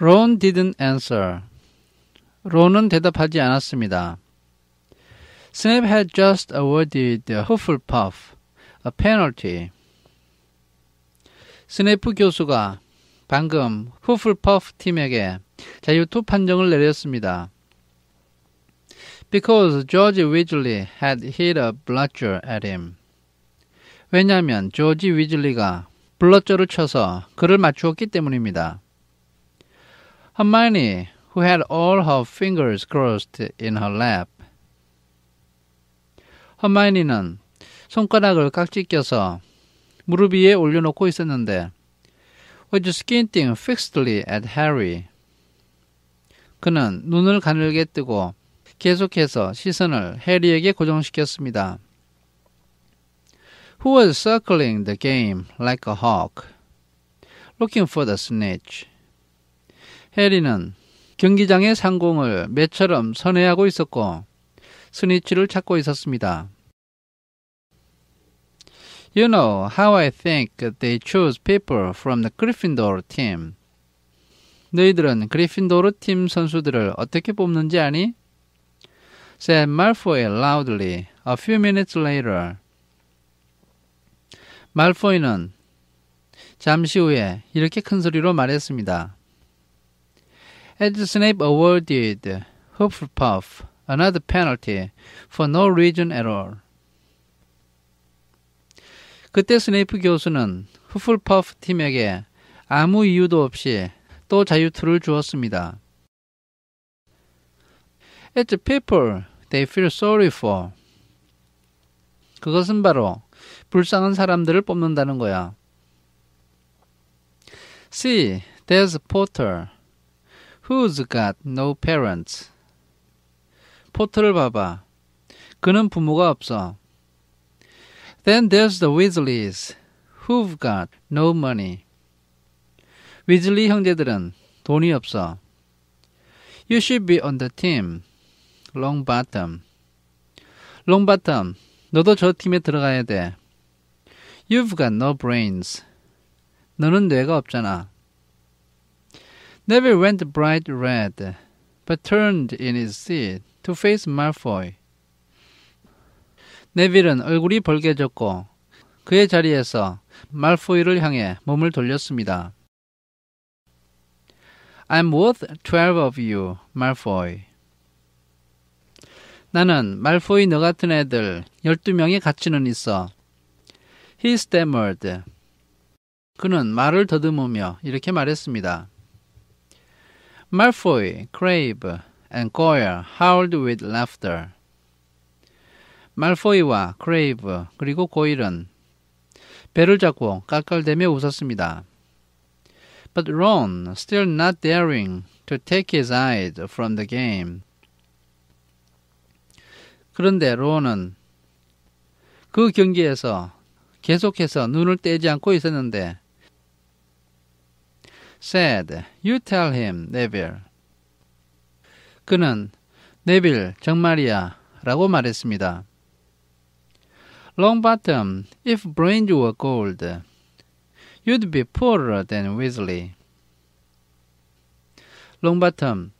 Ron didn't answer. 론은 대답하지 않았습니다. Snap had just awarded Hufflepuff a penalty. 스네프 교수가 방금 후플퍼프 팀에게 자유투 판정을 내렸습니다. Because George Weasley had hit a bludger at him. 왜냐하면 조지 위즐리가 블러저를 쳐서 그를 맞추었기 때문입니다. Hermione, who had all her fingers crossed in her lap. 허마이니는 손가락을 깍지 껴서 무릎 위에 올려놓고 있었는데 was squinting fixedly at Harry. 그는 눈을 가늘게 뜨고 계속해서 시선을 해리에게 고정시켰습니다. Who was circling the game like a hawk, looking for the snitch. 해리는 경기장의 상공을 매처럼 선회하고 있었고 스니치를 찾고 있었습니다. You know how I think they choose people from the Gryffindor team. 너희들은 그리핀도르 팀 선수들을 어떻게 뽑는지 아니? said Malfoy loudly a few minutes later. 말포이는 잠시 후에 이렇게 큰 소리로 말했습니다. Ed Snape awarded Hufflepuff another penalty for no reason at all. 그때 스네이프 교수는 후플퍼프 팀에게 아무 이유도 없이 또 자유투를 주었습니다. It's people they feel sorry for. 그것은 바로 불쌍한 사람들을 뽑는다는 거야. See, there's Potter. Who's got no parents? 포트를 봐봐. 그는 부모가 없어. Then there's the Weasleys, who've got no money. 위즐리 형제들은 돈이 없어. You should be on the team, Longbottom. Longbottom, 너도 저 팀에 들어가야 돼. You've got no brains. 너는 뇌가 없잖아. never went bright red, but turned in his seat to face Malfoy. 네빌은 얼굴이 벌개졌고 그의 자리에서 말포이를 향해 몸을 돌렸습니다. I'm worth twelve of you, Malfoy. 나는 말포이 너 같은 애들 12명의 가치는 있어. He stammered. 그는 말을 더듬으며 이렇게 말했습니다. Malfoy, Crave, and Goyle howled with laughter. 말포이와 크레이브 그리고 고일은 배를 잡고 깔깔대며 웃었습니다. But Ron, still not daring to take his eyes from the game. 그런데 론은 그 경기에서 계속해서 눈을 떼지 않고 있었는데 said, "You tell him, Neville." 그는 네빌 정말이야라고 말했습니다. Longbottom, if brains were gold, you'd be poorer than Weasley. 롱바텀,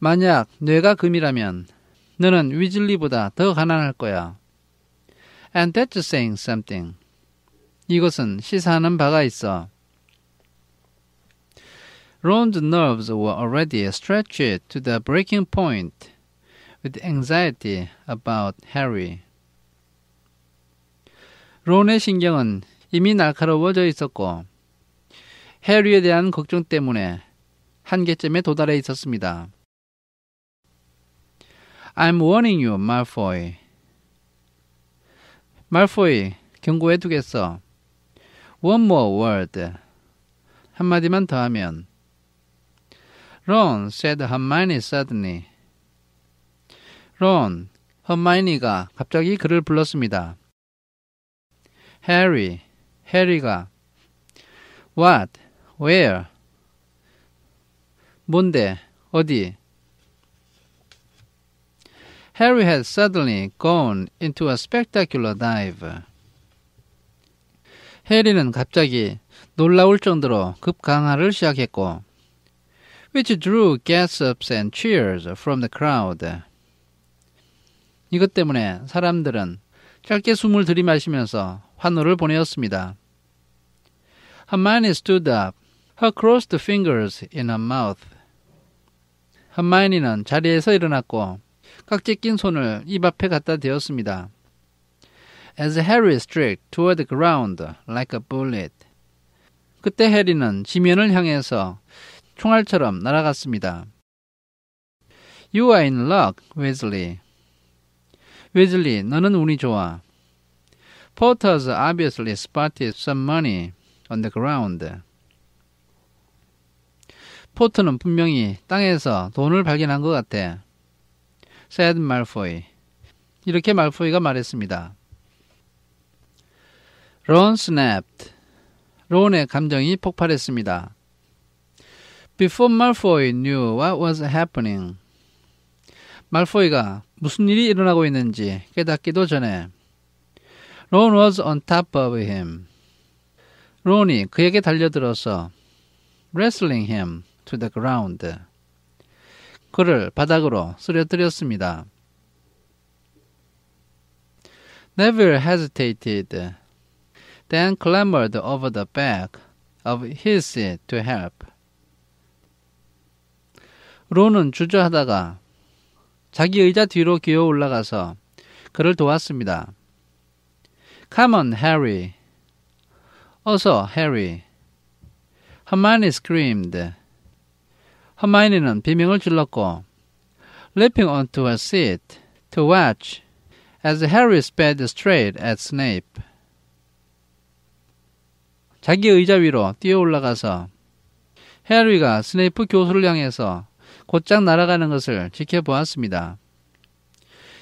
만약 뇌가 금이라면 너는 위즐리보다 더 가난할 거야. And that's saying something. 이것은 시사하는 바가 있어. Ron's nerves were already stretched to the breaking point with anxiety about Harry. 론의 신경은 이미 날카로워져 있었고 해리에 대한 걱정 때문에 한계점에 도달해 있었습니다. I'm warning you, Malfoy. Malfoy, 경고해 두겠어. One more word. 한마디만 더 하면 Ron, said Hermione suddenly. Ron, 험마이니가 갑자기 그를 불렀습니다. Harry, 해리가 What, where? 뭔데, 어디? Harry had suddenly gone into a spectacular dive. 해리는 갑자기 놀라울 정도로 급강하를 시작했고 which drew gasps and cheers from the crowd. 이것 때문에 사람들은 짧게 숨을 들이마시면서 환호를 보내었습니다. Hermione stood up, her crossed fingers in her mouth. 험마이니는 자리에서 일어났고 깍지 낀 손을 입 앞에 갖다 대었습니다. As Harry streaked toward the ground like a bullet. 그때 해리는 지면을 향해서 총알처럼 날아갔습니다. You are in luck, Wesley. 웨즐리, 너는 운이 좋아. Porters obviously spotted some money on the ground. 포트는 분명히 땅에서 돈을 발견한 것 같아. said Malfoy. 이렇게 말포이가 말했습니다. 론 snapped. 론의 감정이 폭발했습니다. Before Malfoy knew what was happening. 말포이가 무슨 일이 일어나고 있는지 깨닫기도 전에 Ron was on top of him. 론이 그에게 달려들어서 wrestling him to the ground. 그를 바닥으로 쓰러뜨렸습니다. Neville hesitated, then clambered over the back of his seat to help. 로는 주저하다가 자기 의자 뒤로 기어 올라가서 그를 도왔습니다. Come on, Harry. 어서, Harry. Hermione screamed. 허마이니는 비명을 질렀고 leaping onto her seat to watch as Harry sped straight at Snape. 자기 의자 위로 뛰어 올라가서 해리가 스네이프 교수를 향해서 곧장 날아가는 것을 지켜보았습니다.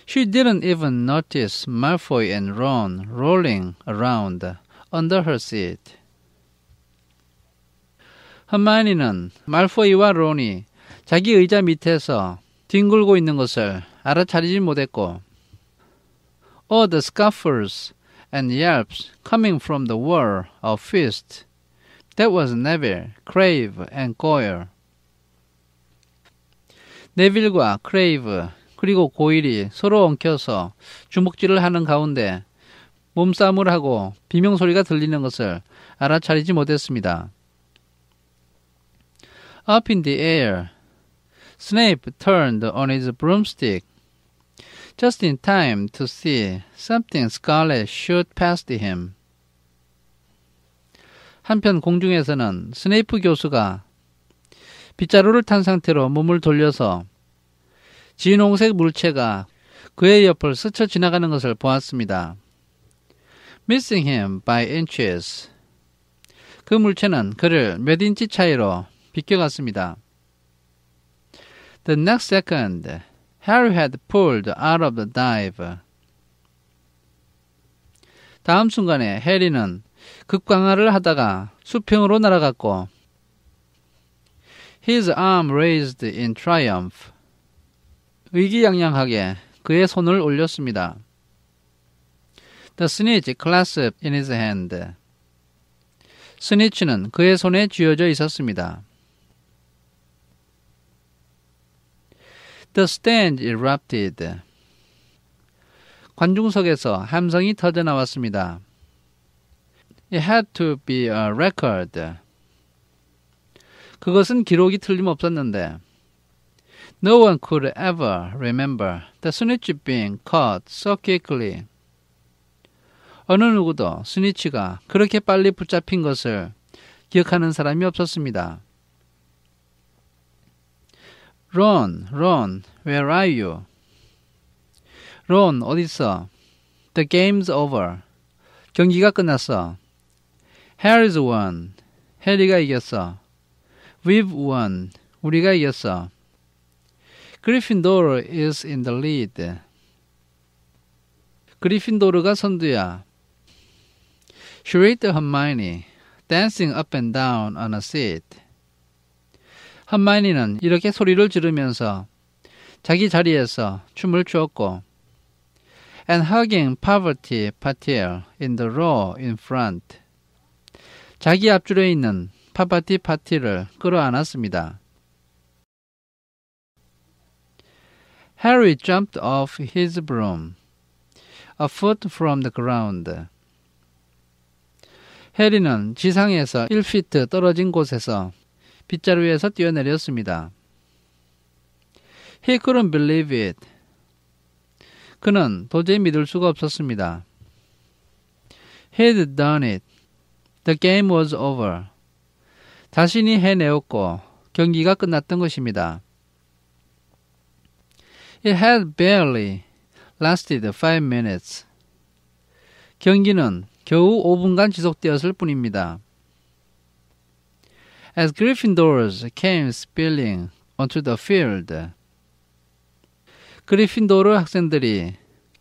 She didn't even notice Malfoy and Ron rolling around under her seat. 험마니는 말포이와 론이 자기 의자 밑에서 뒹굴고 있는 것을 알아차리지 못했고 All the scuffles and yelps coming from the wall of fist that was Neville, Crave, and Goyle 네빌과 크레이브 그리고 고일이 서로 엉켜서 주먹질을 하는 가운데 몸싸움을 하고 비명소리가 들리는 것을 알아차리지 못했습니다. Up in the air, Snape turned on his broomstick just in time to see something scarlet shoot past him. 한편 공중에서는 스네이프 교수가 빗자루를 탄 상태로 몸을 돌려서 진홍색 물체가 그의 옆을 스쳐 지나가는 것을 보았습니다. Missing him by inches. 그 물체는 그를 몇 인치 차이로 비껴갔습니다. The next second, Harry had pulled out of the dive. 다음 순간에 해리는 급강하를 하다가 수평으로 날아갔고 his arm raised in triumph. 의기양양하게 그의 손을 올렸습니다. The snitch clasped in his hand. 스니치는 그의 손에 쥐어져 있었습니다. The stand erupted. 관중석에서 함성이 터져 나왔습니다. It had to be a record. 그것은 기록이 틀림없었는데 No one could ever remember the snitch being caught so quickly. 어느 누구도 스니치가 그렇게 빨리 붙잡힌 것을 기억하는 사람이 없었습니다. Ron, Ron, where are you? Ron, 어딨어? The game's over. 경기가 끝났어. Harry's won. 해리가 이겼어. We've won. 우리가 이겼어. Gryffindor is in the lead. 그리핀도르가 선두야. Charade Hermione dancing up and down on a seat. 험마니는 이렇게 소리를 지르면서 자기 자리에서 춤을 추었고 and hugging poverty patil in the row in front. 자기 앞줄에 있는 파파티 파티를 끌어안았습니다. Harry jumped off his broom, a foot from the ground. 해리는 지상에서 1피트 떨어진 곳에서 빗자루에서 뛰어내렸습니다. He couldn't believe it. 그는 도저히 믿을 수가 없었습니다. He'd done it. The game was over. 자신이 해내었고 경기가 끝났던 것입니다. It had barely lasted five minutes. 경기는 겨우 5분간 지속되었을 뿐입니다. As Gryffindors came spilling onto the field. 그리핀도르 학생들이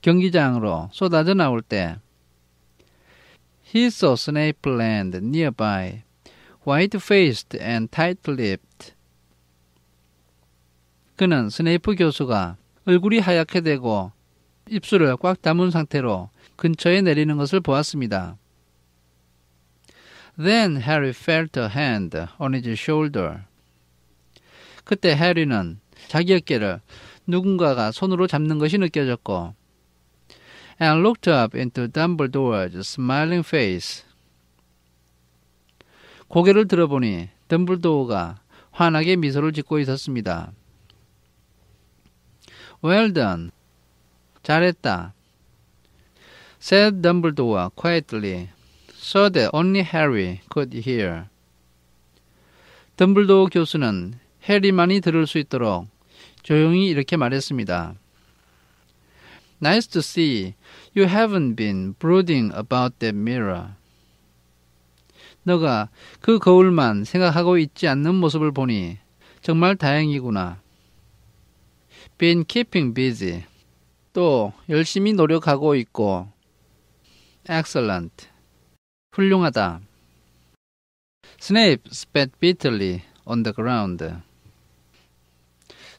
경기장으로 쏟아져 나올 때 He saw Snape land nearby. wide-faced and tight-lipped. 그는 스네이프 교수가 얼굴이 하얗게 되고 입술을 꽉 다문 상태로 근처에 내리는 것을 보았습니다. Then Harry felt a hand on his shoulder. 그때 해리는 자기 어깨를 누군가가 손으로 잡는 것이 느껴졌고 and looked up into Dumbledore's smiling face. 고개를 들어보니 덤블도어가 환하게 미소를 짓고 있었습니다. Well done. 잘했다. said Dumbledore quietly, so that only Harry could hear. 덤블도어 교수는 해리만이 들을 수 있도록 조용히 이렇게 말했습니다. Nice to see you haven't been brooding about that mirror. 너가 그 거울만 생각하고 있지 않는 모습을 보니 정말 다행이구나. Been keeping busy. 또 열심히 노력하고 있고. Excellent. 훌륭하다. Snape spat bitterly on the ground.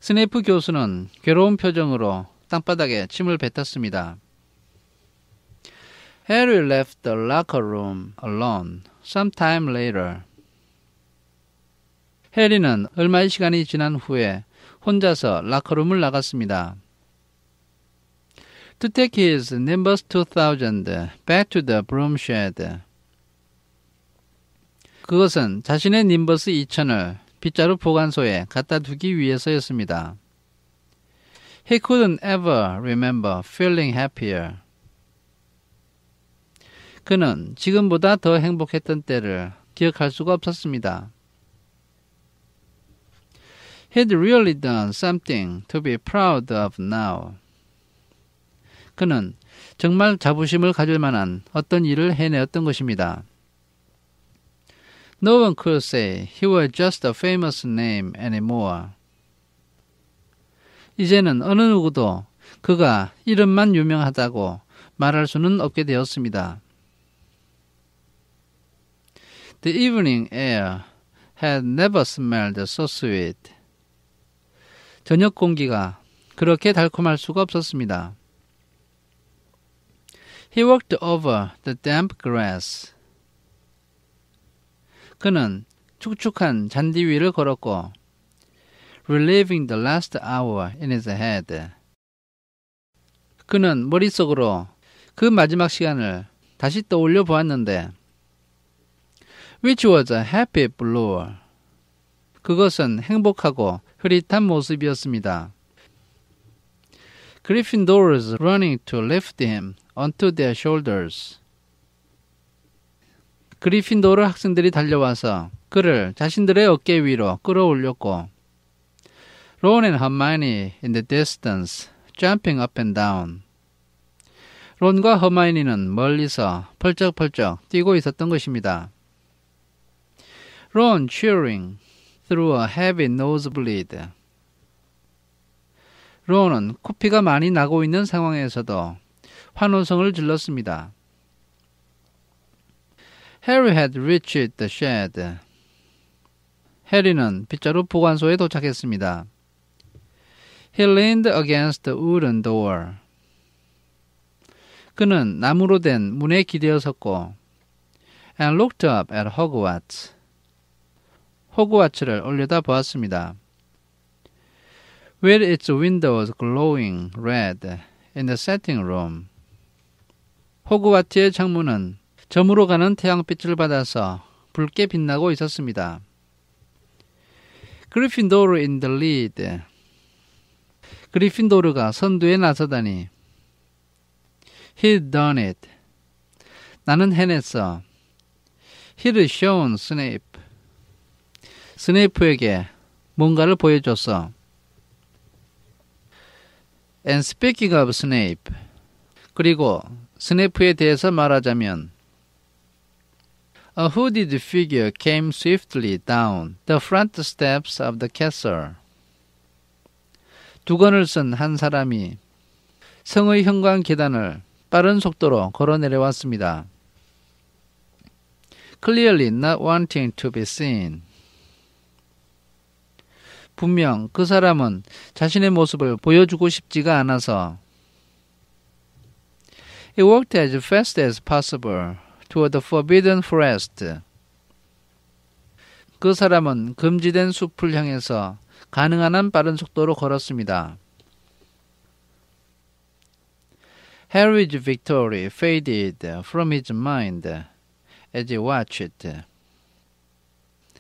스네이프 교수는 괴로운 표정으로 땅바닥에 침을 뱉었습니다. Harry left the locker room alone. sometime later. 해리는 얼마의 시간이 지난 후에 혼자서 라커룸을 나갔습니다. To take his numbers 2000 back to the broom shed. 그것은 자신의 님버스 2000을 빗자루 보관소에 갖다 두기 위해서였습니다. He couldn't ever remember feeling happier. 그는 지금보다 더 행복했던 때를 기억할 수가 없었습니다. He'd really done something to be proud of now. 그는 정말 자부심을 가질 만한 어떤 일을 해내었던 것입니다. No one could say he was just a famous name anymore. 이제는 어느 누구도 그가 이름만 유명하다고 말할 수는 없게 되었습니다. The evening air had never smelled so sweet. 저녁 공기가 그렇게 달콤할 수가 없었습니다. He walked over the damp grass. 그는 축축한 잔디 위를 걸었고, reliving the last hour in his head. 그는 머릿속으로 그 마지막 시간을 다시 떠올려 보았는데, which was a happy blue. 그것은 행복하고 흐릿한 모습이었습니다. Gryffindors running to lift him onto their shoulders. 그리핀도르 학생들이 달려와서 그를 자신들의 어깨 위로 끌어올렸고 Ron and Hermione in the distance jumping up and down. 론과 허마이니는 멀리서 펄쩍펄쩍 뛰고 있었던 것입니다. Ron, cheering, through a heavy nosebleed. 론은 코피가 많이 나고 있는 상황에서도 환호성을 질렀습니다. Harry had reached the shed. 해리는 빗자루 보관소에 도착했습니다. He leaned against the wooden door. 그는 나무로 된 문에 기대어 섰고 and looked up at Hogwarts. 호그와츠를 올려다보았습니다. With its windows glowing red in the setting room. 호그와트의 창문은 저물어 가는 태양빛을 받아서 붉게 빛나고 있었습니다. 그리핀도르 in the lead. 그리핀도르가 선두에 나서다니. He done it. 나는 해냈어. He'd shown Snape. 스네이프에게 뭔가를 보여줬어. And speaking of Snape, 그리고 스네이프에 대해서 말하자면 A hooded figure came swiftly down the front steps of the castle. 두건을 쓴 한 사람이 성의 현관 계단을 빠른 속도로 걸어 내려왔습니다. Clearly not wanting to be seen. 분명 그 사람은 자신의 모습을 보여주고 싶지가 않아서 He walked as fast as possible toward the forbidden forest. 그 사람은 금지된 숲을 향해서 가능한 한 빠른 속도로 걸었습니다. Harry's victory faded from his mind as he watched.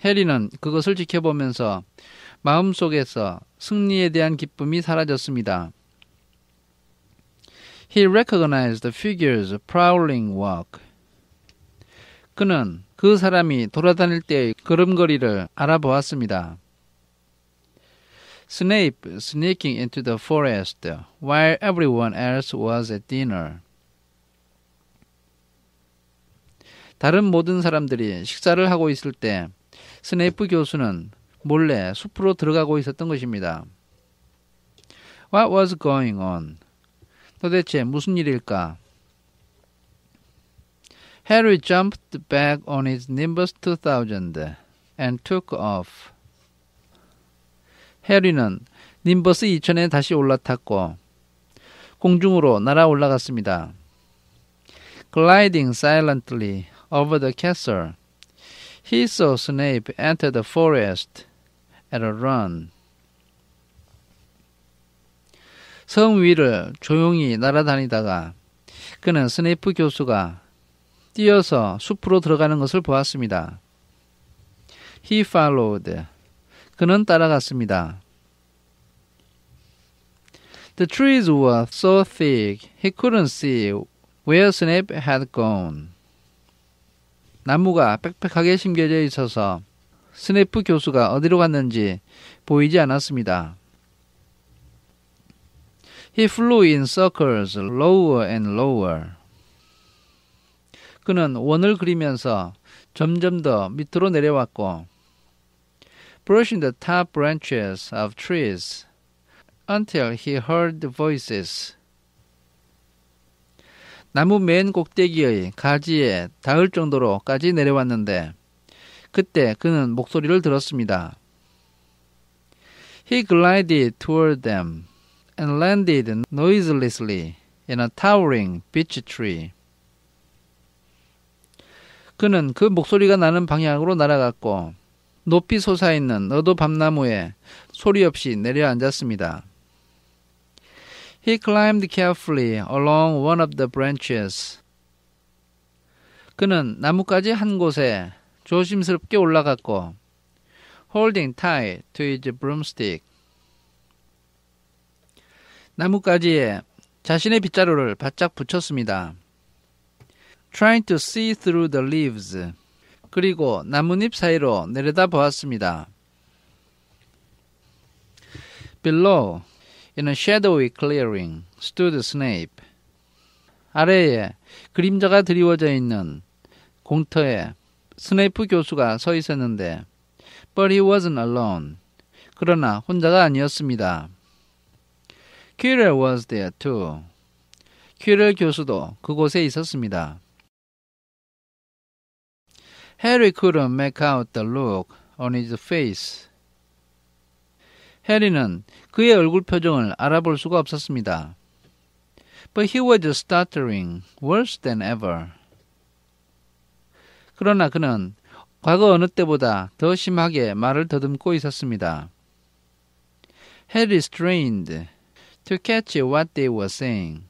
해리는 그것을 지켜보면서 마음속에서 승리에 대한 기쁨이 사라졌습니다. He recognized the figure's prowling walk. 그는 그 사람이 돌아다닐 때의 걸음걸이를 알아보았습니다. Snape sneaking into the forest while everyone else was at dinner. 다른 모든 사람들이 식사를 하고 있을 때 스네이프 교수는 몰래 숲으로 들어가고 있었던 것입니다. What was going on? 도대체 무슨 일일까? Harry jumped back on his Nimbus 2000 and took off. 해리는 님버스 2000에 다시 올라탔고 공중으로 날아 올라갔습니다. Gliding silently over the castle, he saw Snape enter the forest at a run. 섬 위를 조용히 날아다니다가 그는 스네이프 교수가 뛰어서 숲으로 들어가는 것을 보았습니다. He followed. 그는 따라갔습니다. The trees were so thick he couldn't see where Snape had gone. 나무가 빽빽하게 심겨져 있어서 스네프 교수가 어디로 갔는지 보이지 않았습니다. He flew in circles lower and lower. 그는 원을 그리면서 점점 더 밑으로 내려왔고 brushing the top branches of trees until he heard voices. 나무 맨 꼭대기의 가지에 닿을 정도로까지 내려왔는데 그때 그는 목소리를 들었습니다. He glided toward them and landed noiselessly in a towering beech tree. 그는 그 목소리가 나는 방향으로 날아갔고 높이 솟아있는 너도 밤나무에 소리 없이 내려앉았습니다. He climbed carefully along one of the branches. 그는 나뭇가지 한 곳에 조심스럽게 올라갔고 holding tight to his broomstick 나뭇가지에 자신의 빗자루를 바짝 붙였습니다. trying to see through the leaves 그리고 나뭇잎 사이로 내려다 보았습니다. below in a shadowy clearing stood Snape 아래에 그림자가 드리워져 있는 공터에 스네이프 교수가 서 있었는데 But he wasn't alone. 그러나 혼자가 아니었습니다. i 퀴렐 was there too. 퀴렐 교수도 그곳에 있었습니다. Harry couldn't make out the look on his face. 해리는 그의 얼굴 표정을 알아볼 수가 없었습니다. But he was stuttering worse than ever. 그러나 그는 과거 어느 때보다 더 심하게 말을 더듬고 있었습니다. Harry strained to catch what they were saying.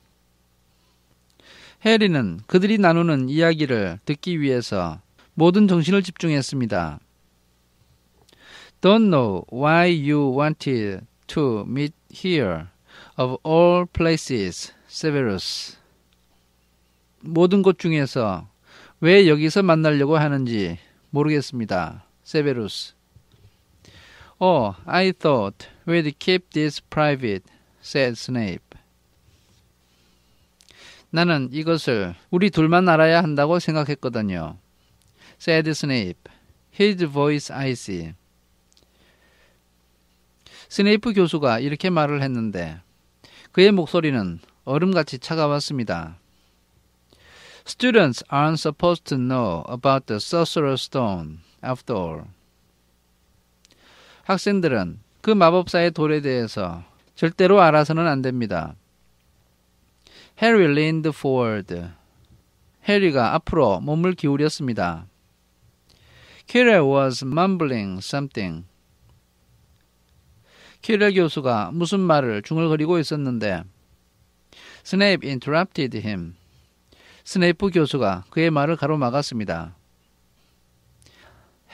해리는 그들이 나누는 이야기를 듣기 위해서 모든 정신을 집중했습니다. Don't know why you wanted to meet here of all places, Severus. 모든 곳 중에서 왜 여기서 만나려고 하는지 모르겠습니다. 세베루스. Oh, I thought we'd keep this private, said Snape. 나는 이것을 우리 둘만 알아야 한다고 생각했거든요. said Snape, his voice icy. 스네이프 교수가 이렇게 말을 했는데 그의 목소리는 얼음같이 차가웠습니다. Students aren't supposed to know about the sorcerer's stone after all. 학생들은 그 마법사의 돌에 대해서 절대로 알아서는 안 됩니다. Harry leaned forward. 해리가 앞으로 몸을 기울였습니다. Kira was mumbling something. 키렐 교수가 무슨 말을 중얼거리고 있었는데 스냅 interrupted him. 스네이프 교수가 그의 말을 가로막았습니다.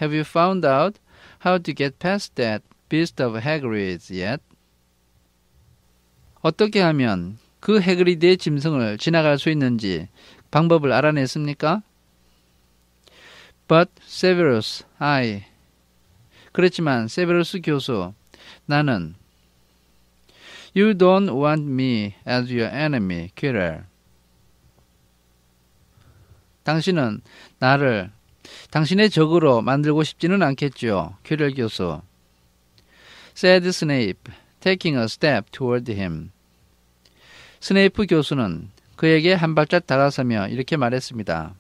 Have you found out how to get past that beast of Hagrid's yet? 어떻게 하면 그 해그리드의 짐승을 지나갈 수 있는지 방법을 알아냈습니까? But Severus, I. 그렇지만 세베루스 교수, 나는 You don't want me as your enemy, killer. 당신은 나를 당신의 적으로 만들고 싶지는 않겠지요. 퀴렐 교수. said Snape, taking a step toward him. 스네이프 교수는 그에게 한 발짝 다가서며 이렇게 말했습니다.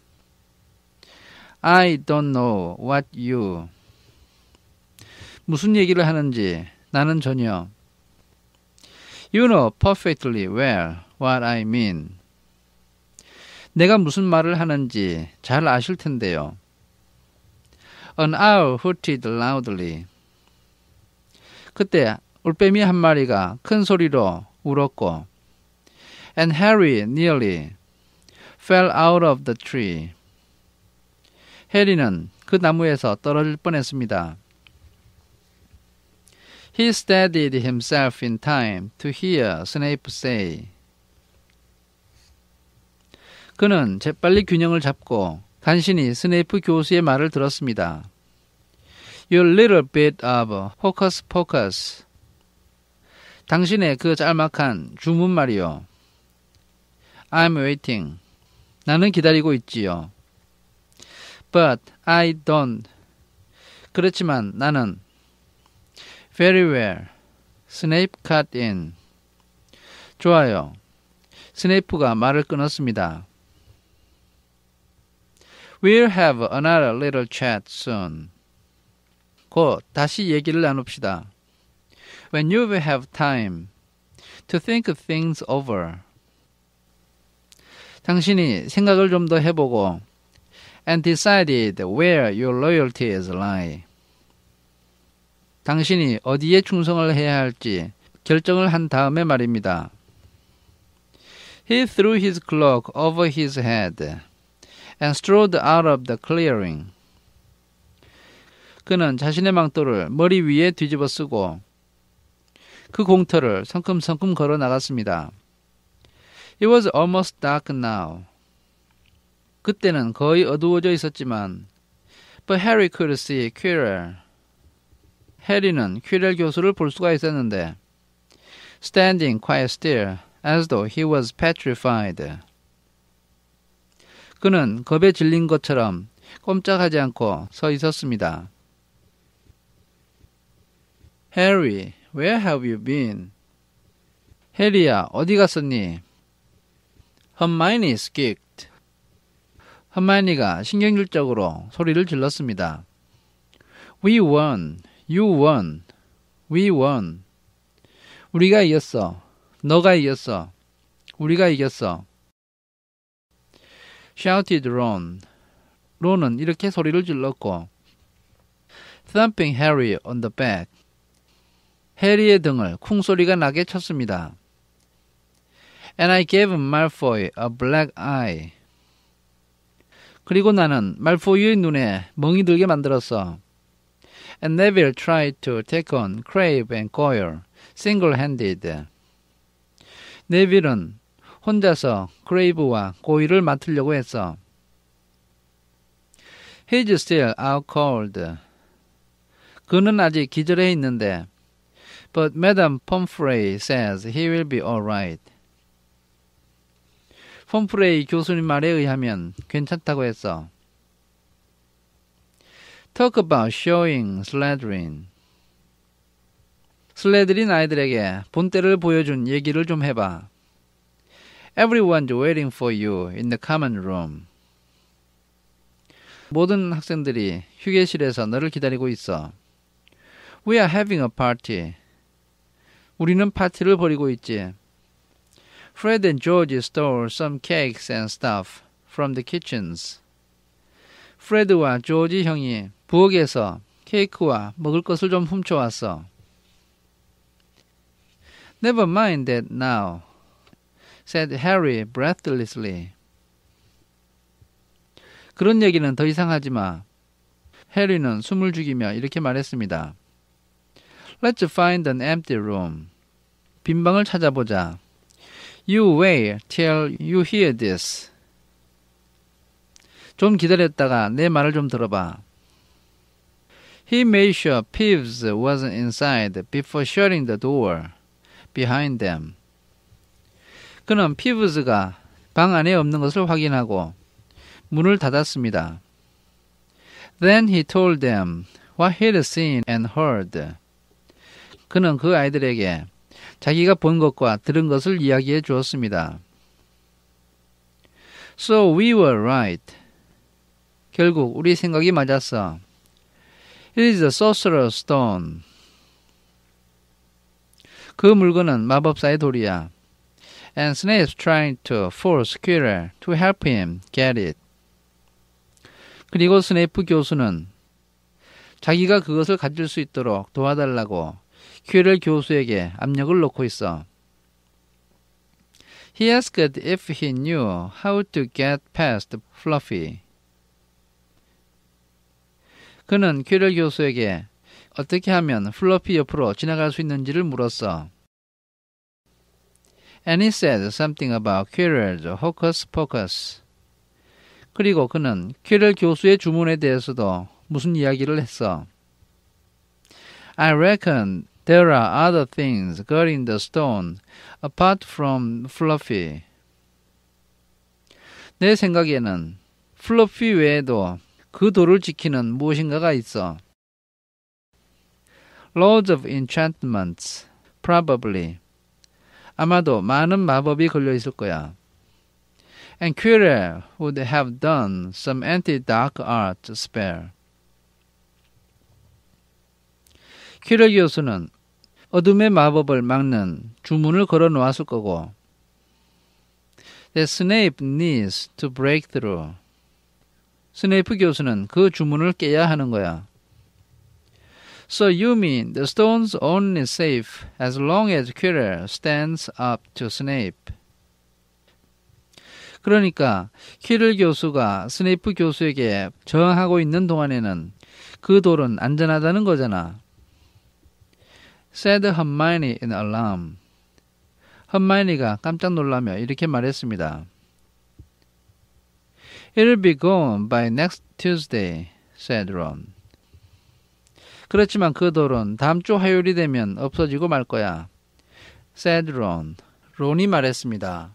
I don't know what you 무슨 얘기를 하는지 나는 전혀 You know perfectly well what I mean. 내가 무슨 말을 하는지 잘 아실 텐데요. An owl hooted loudly. 그때 올빼미 한 마리가 큰 소리로 울었고 and Harry nearly fell out of the tree. 해리는 그 나무에서 떨어질 뻔했습니다. He steadied himself in time to hear Snape say, 그는 재빨리 균형을 잡고 간신히 스네이프 교수의 말을 들었습니다. Your little bit of hocus pocus. 당신의 그 짤막한 주문 말이요. I'm waiting. 나는 기다리고 있지요. But I don't. 그렇지만 나는 Very well. 스네이프 cut in. 좋아요. 스네이프가 말을 끊었습니다. We'll have another little chat soon. 곧 다시 얘기를 나눕시다. When you will have time to think things over. 당신이 생각을 좀 더 해보고 and decided where your loyalties lie. 당신이 어디에 충성을 해야 할지 결정을 한 다음에 말입니다. He threw his cloak over his head. and strode out of the clearing. 그는 자신의 망토를 머리 위에 뒤집어 쓰고 그 공터를 성큼성큼 걸어 나갔습니다. It was almost dark now. 그때는 거의 어두워져 있었지만 But Harry could see Quirrell. 해리는 퀴렐 교수를 볼 수가 있었는데 standing quite still as though he was petrified. 그는 겁에 질린 것처럼 꼼짝하지 않고 서 있었습니다. 해리, where have you been? 해리야, 어디 갔었니? 험마이니 스킥트. 험마이니가 신경질적으로 소리를 질렀습니다. We won, you won, we won. 우리가 이겼어. 너가 이겼어. 우리가 이겼어. shouted Ron. 론은 이렇게 소리를 질렀고 thumping Harry on the back. 해리의 등을 쿵소리가 나게 쳤습니다. And I gave Malfoy a black eye. 그리고 나는 말포유의 눈에 멍이 들게 만들었어. And Neville tried to take on Crave and Goyle single-handed. 네빌은 혼자서 크레이브와 고의를 맡으려고 했어. He's still out cold. 그는 아직 기절해 있는데. But Madame Pomfrey says he will be alright. 폼프레이 교수님 말에 의하면 괜찮다고 했어. Talk about showing Slytherin. 슬레드린 아이들에게 본때를 보여준 얘기를 좀 해봐. Everyone's waiting for you in the common room. 모든 학생들이 휴게실에서 너를 기다리고 있어. We are having a party. 우리는 파티를 벌이고 있지. Fred and George stole some cakes and stuff from the kitchens. 프레드와 조지 형이 부엌에서 케이크와 먹을 것을 좀 훔쳐왔어. Never mind that now. said Harry breathlessly. 그런 얘기는 더 이상 하지 마. 해리는 숨을 죽이며 이렇게 말했습니다. Let's find an empty room. 빈 방을 찾아보자. You wait till you hear this. 좀 기다렸다가 내 말을 좀 들어봐. He made sure Peeves wasn't inside before shutting the door behind them. 그는 피브즈가 방 안에 없는 것을 확인하고 문을 닫았습니다. Then he told them what he had seen and heard. 그는 그 아이들에게 자기가 본 것과 들은 것을 이야기해 주었습니다. So we were right. 결국 우리 생각이 맞았어. It is a sorcerer's stone. 그 물건은 마법사의 돌이야. and Snape's trying to force Quirrell to help him get it. 그리고 스네이프 교수는 자기가 그것을 가질 수 있도록 도와달라고 퀴렐 교수에게 압력을 놓고 있어. He asked if he knew how to get past Fluffy. 그는 퀴렐 교수에게 어떻게 하면 플러피 옆으로 지나갈 수 있는지를 물었어. And he said something about Quirrell's hocus pocus. 그리고 그는 퀴렐 교수의 주문에 대해서도 무슨 이야기를 했어. I reckon there are other things got in the stone apart from Fluffy. 내 생각에는 플러피 외에도 그 돌을 지키는 무엇인가가 있어. Lords of Enchantments, probably. 아마도 많은 마법이 걸려 있을 거야. And Quirrell would have done some anti-dark art to spare. 퀴렐 교수는 어둠의 마법을 막는 주문을 걸어 놓았을 거고 The Snape needs to break through. 스네이프 교수는 그 주문을 깨야 하는 거야. So you mean the stone's only safe as long as Quirrell stands up to Snape. 그러니까 퀴를 교수가 스네이프 교수에게 저항하고 있는 동안에는 그 돌은 안전하다는 거잖아. said Hermione in alarm. 험마이니가 깜짝 놀라며 이렇게 말했습니다. It'll be gone by next Tuesday, said Ron. 그렇지만 그 돌은 다음 주 화요일이 되면 없어지고 말 거야. 세드론, 론이 말했습니다.